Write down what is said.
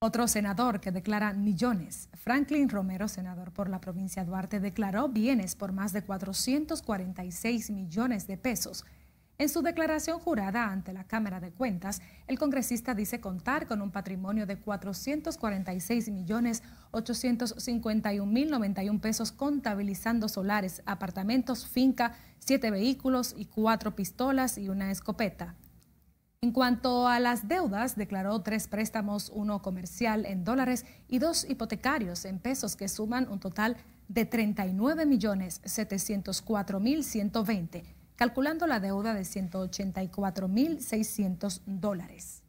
Otro senador que declara millones, Franklin Romero, senador por la provincia de Duarte, declaró bienes por más de 446 millones de pesos. En su declaración jurada ante la Cámara de Cuentas, el congresista dice contar con un patrimonio de 446 millones 851 mil 91 pesos contabilizando solares, apartamentos, finca, siete vehículos y cuatro pistolas y una escopeta. En cuanto a las deudas, declaró tres préstamos, uno comercial en dólares y dos hipotecarios en pesos que suman un total de 39.704.120, calculando la deuda de 184.600 dólares.